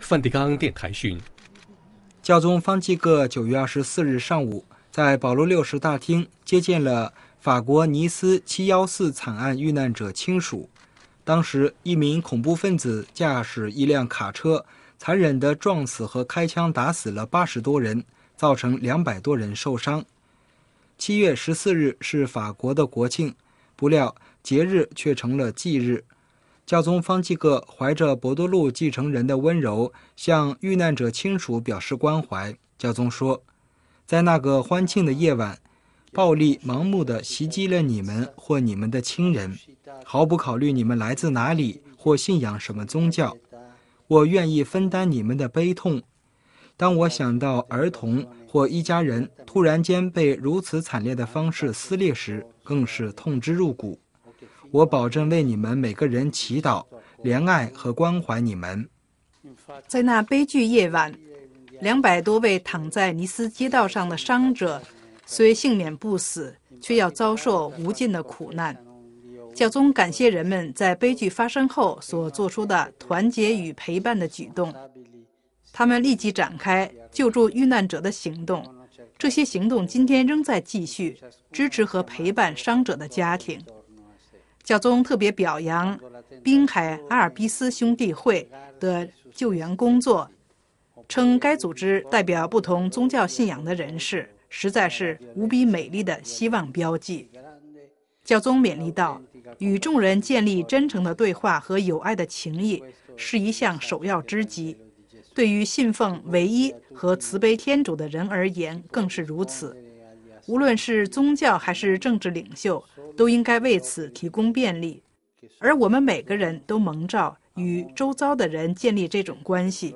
梵蒂冈电台讯，教宗方济各九月二十四日上午在保罗六世大厅接见了法国尼斯七幺四惨案遇难者亲属。当时，一名恐怖分子驾驶一辆卡车，残忍地撞死和开枪打死了八十多人，造成两百多人受伤。七月十四日是法国的国庆，不料节日却成了忌日。教宗方济各怀着博多路继承人的温柔，向遇难者亲属表示关怀。教宗说：“在那个欢庆的夜晚，暴力盲目的袭击了你们或你们的亲人，毫不考虑你们来自哪里或信仰什么宗教。我愿意分担你们的悲痛。当我想到儿童或一家人突然间被如此惨烈的方式撕裂时，更是痛之入骨。”我保证为你们每个人祈祷、怜爱和关怀你们。在那悲剧夜晚，两百多位躺在尼斯街道上的伤者，虽幸免不死，却要遭受无尽的苦难。教宗感谢人们在悲剧发生后所做出的团结与陪伴的举动。他们立即展开救助遇难者的行动，这些行动今天仍在继续，支持和陪伴伤者的家庭。教宗特别表扬滨海阿尔卑斯兄弟会的救援工作，称该组织代表不同宗教信仰的人士，实在是无比美丽的希望标记。教宗勉励道：“与众人建立真诚的对话和友爱的情谊是一项首要之急，对于信奉唯一和慈悲天主的人而言更是如此。”无论是宗教还是政治领袖，都应该为此提供便利，而我们每个人都蒙召与周遭的人建立这种关系。